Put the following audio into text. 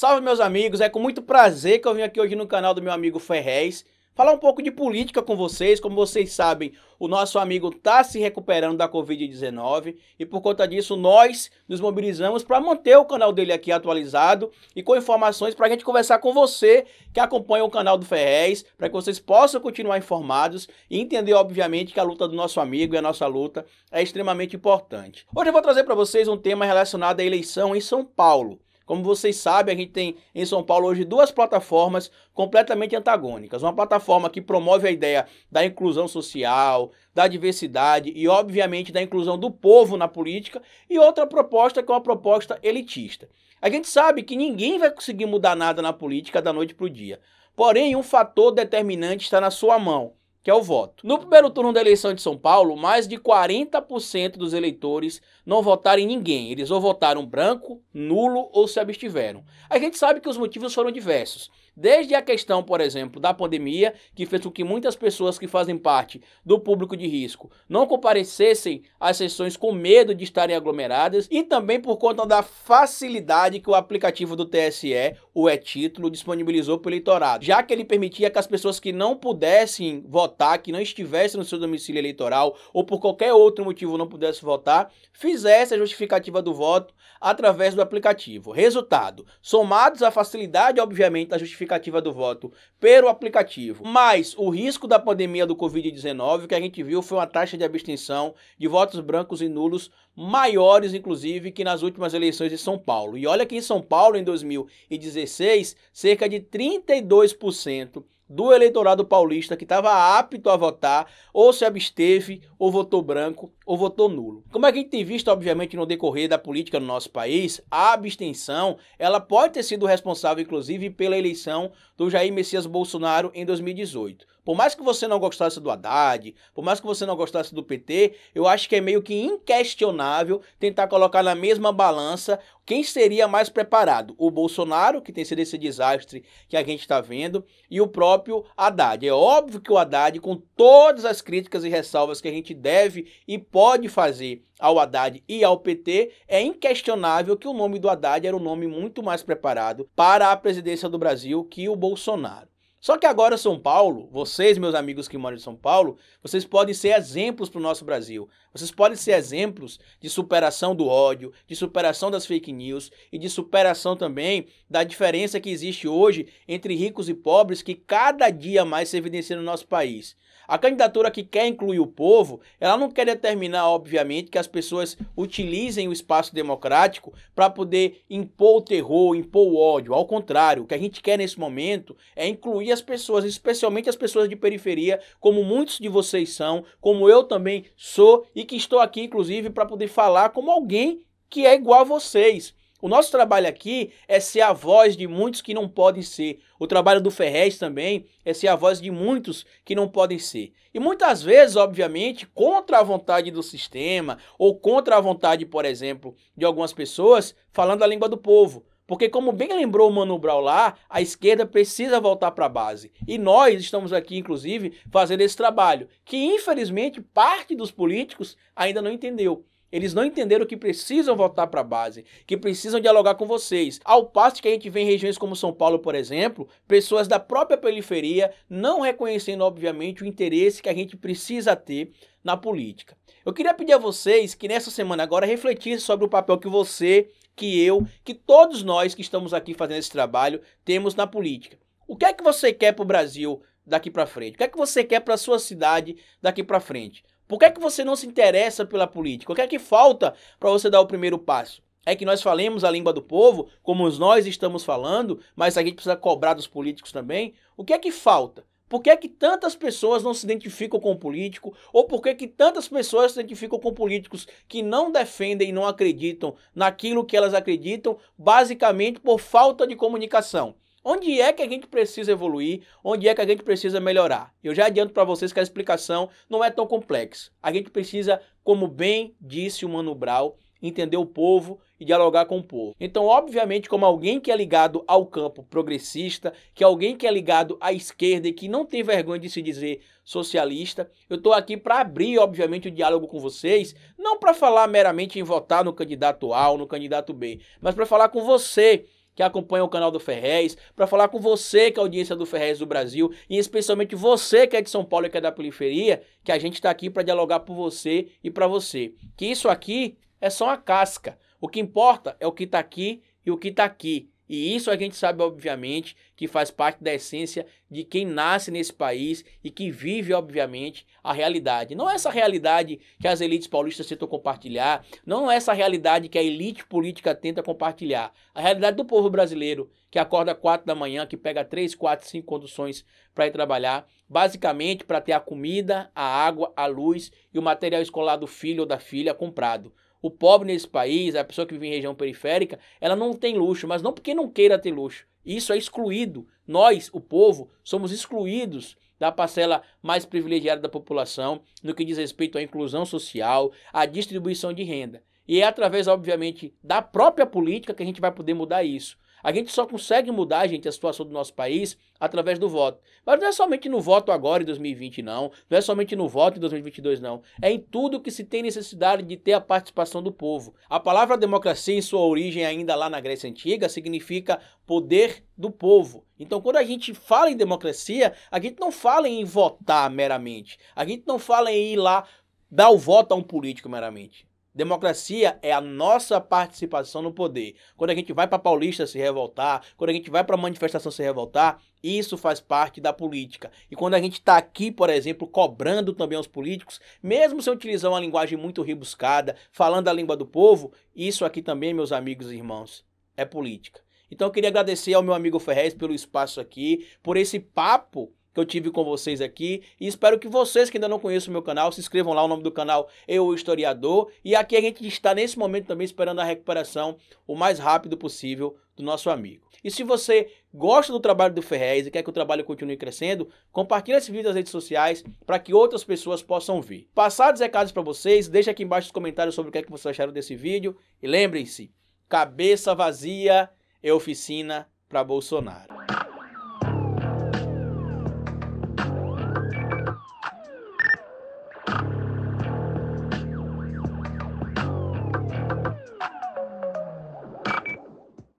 Salve meus amigos, é com muito prazer que eu vim aqui hoje no canal do meu amigo Ferrez falar um pouco de política com vocês. Como vocês sabem, o nosso amigo está se recuperando da Covid-19 e por conta disso nós nos mobilizamos para manter o canal dele aqui atualizado e com informações para a gente conversar com você que acompanha o canal do Ferrez, para que vocês possam continuar informados e entender, obviamente, que a luta do nosso amigo e a nossa luta é extremamente importante. Hoje eu vou trazer para vocês um tema relacionado à eleição em São Paulo. Como vocês sabem, a gente tem em São Paulo hoje duas plataformas completamente antagônicas. Uma plataforma que promove a ideia da inclusão social, da diversidade e, obviamente, da inclusão do povo na política, e outra proposta que é uma proposta elitista. A gente sabe que ninguém vai conseguir mudar nada na política da noite para o dia. Porém, um fator determinante está na sua mão, que é o voto. No primeiro turno da eleição de São Paulo, mais de 40% dos eleitores não votaram em ninguém. Eles ou votaram branco, nulo ou se abstiveram. A gente sabe que os motivos foram diversos. Desde a questão, por exemplo, da pandemia, que fez com que muitas pessoas que fazem parte do público de risco não comparecessem às sessões com medo de estarem aglomeradas, e também por conta da facilidade que o aplicativo do TSE, o e-título, disponibilizou para o eleitorado, já que ele permitia que as pessoas que não pudessem votar, que não estivessem no seu domicílio eleitoral ou por qualquer outro motivo não pudessem votar, fizessem a justificativa do voto através do aplicativo. Resultado, somados à facilidade, obviamente, da justificativa justificativa do voto pelo aplicativo, mas o risco da pandemia do Covid-19, que a gente viu foi uma taxa de abstenção de votos brancos e nulos maiores, inclusive, que nas últimas eleições de São Paulo. E olha que em São Paulo, em 2016, cerca de 32% do eleitorado paulista que estava apto a votar, ou se absteve, ou votou branco, ou votou nulo. Como é que a gente tem visto, obviamente, no decorrer da política no nosso país, a abstenção, ela pode ter sido responsável, inclusive, pela eleição do Jair Messias Bolsonaro em 2018. Por mais que você não gostasse do Haddad, por mais que você não gostasse do PT, eu acho que é meio que inquestionável tentar colocar na mesma balança quem seria mais preparado? O Bolsonaro, que tem sido esse desastre que a gente está vendo, e o próprio Haddad. É óbvio que o Haddad, com todas as críticas e ressalvas que a gente deve e pode fazer ao Haddad e ao PT, é inquestionável que o nome do Haddad era um nome muito mais preparado para a presidência do Brasil que o Bolsonaro. Só que agora São Paulo, vocês, meus amigos que moram em São Paulo, vocês podem ser exemplos para o nosso Brasil. Vocês podem ser exemplos de superação do ódio, de superação das fake news e de superação também da diferença que existe hoje entre ricos e pobres que cada dia mais se evidencia no nosso país. A candidatura que quer incluir o povo, ela não quer determinar, obviamente, que as pessoas utilizem o espaço democrático para poder impor o terror, impor o ódio. Ao contrário, o que a gente quer nesse momento é incluir as pessoas, especialmente as pessoas de periferia, como muitos de vocês são, como eu também sou e que estou aqui, inclusive, para poder falar como alguém que é igual a vocês. O nosso trabalho aqui é ser a voz de muitos que não podem ser. O trabalho do Ferrez também é ser a voz de muitos que não podem ser. E muitas vezes, obviamente, contra a vontade do sistema ou contra a vontade, por exemplo, de algumas pessoas, falando a língua do povo. Porque, como bem lembrou o Mano Brau lá, a esquerda precisa voltar para a base. E nós estamos aqui, inclusive, fazendo esse trabalho, que infelizmente parte dos políticos ainda não entendeu. Eles não entenderam que precisam voltar para a base, que precisam dialogar com vocês. Ao passo que a gente vê em regiões como São Paulo, por exemplo, pessoas da própria periferia não reconhecendo, obviamente, o interesse que a gente precisa ter na política. Eu queria pedir a vocês que nessa semana agora refletissem sobre o papel que você que eu, que todos nós que estamos aqui fazendo esse trabalho temos na política. O que é que você quer para o Brasil daqui para frente? O que é que você quer para a sua cidade daqui para frente? Por que é que você não se interessa pela política? O que é que falta para você dar o primeiro passo? É que nós falemos a língua do povo, como nós estamos falando, mas a gente precisa cobrar dos políticos também. O que é que falta? Por que, é que tantas pessoas não se identificam com o político? Ou por que, é que tantas pessoas se identificam com políticos que não defendem e não acreditam naquilo que elas acreditam, basicamente por falta de comunicação? Onde é que a gente precisa evoluir? Onde é que a gente precisa melhorar? Eu já adianto para vocês que a explicação não é tão complexa. A gente precisa, como bem disse o Mano Brown, entender o povo e dialogar com o povo. Então, obviamente, como alguém que é ligado ao campo progressista, que é alguém que é ligado à esquerda e que não tem vergonha de se dizer socialista, eu estou aqui para abrir, obviamente, o diálogo com vocês, não para falar meramente em votar no candidato A ou no candidato B, mas para falar com você que acompanha o canal do Ferrez, para falar com você que é a audiência do Ferrez do Brasil e especialmente você que é de São Paulo e que é da periferia, que a gente está aqui para dialogar por você e para você. Que isso aqui é só uma casca. O que importa é o que está aqui e o que está aqui. E isso a gente sabe, obviamente, que faz parte da essência de quem nasce nesse país e que vive, obviamente, a realidade. Não é essa realidade que as elites paulistas tentam compartilhar, não é essa realidade que a elite política tenta compartilhar. A realidade do povo brasileiro, que acorda 4 da manhã, que pega 3, 4, 5 conduções para ir trabalhar, basicamente para ter a comida, a água, a luz e o material escolar do filho ou da filha comprado. O pobre nesse país, a pessoa que vive em região periférica, ela não tem luxo, mas não porque não queira ter luxo. Isso é excluído. Nós, o povo, somos excluídos da parcela mais privilegiada da população no que diz respeito à inclusão social, à distribuição de renda. E é através, obviamente, da própria política que a gente vai poder mudar isso. A gente só consegue mudar, gente, a situação do nosso país através do voto. Mas não é somente no voto agora em 2020, não. Não é somente no voto em 2022, não. É em tudo que se tem necessidade de ter a participação do povo. A palavra democracia, em sua origem ainda lá na Grécia Antiga, significa poder do povo. Então, quando a gente fala em democracia, a gente não fala em votar meramente. A gente não fala em ir lá dar o voto a um político meramente. Democracia é a nossa participação no poder. Quando a gente vai para Paulista se revoltar, quando a gente vai para manifestação se revoltar, isso faz parte da política. E quando a gente está aqui, por exemplo, cobrando também aos políticos, mesmo se utilizar uma linguagem muito rebuscada, falando a língua do povo, isso aqui também, meus amigos e irmãos, é política. Então eu queria agradecer ao meu amigo Ferrez pelo espaço aqui, por esse papo que eu tive com vocês aqui e espero que vocês que ainda não conhecem o meu canal se inscrevam lá, o nome do canal Eu é o Historiador e aqui a gente está nesse momento também esperando a recuperação o mais rápido possível do nosso amigo. E se você gosta do trabalho do Ferrez e quer que o trabalho continue crescendo, compartilhe esse vídeo nas redes sociais para que outras pessoas possam ver. Passados recados para vocês, deixa aqui embaixo os comentários sobre o que, é que vocês acharam desse vídeo e lembrem-se, cabeça vazia é oficina para Bolsonaro.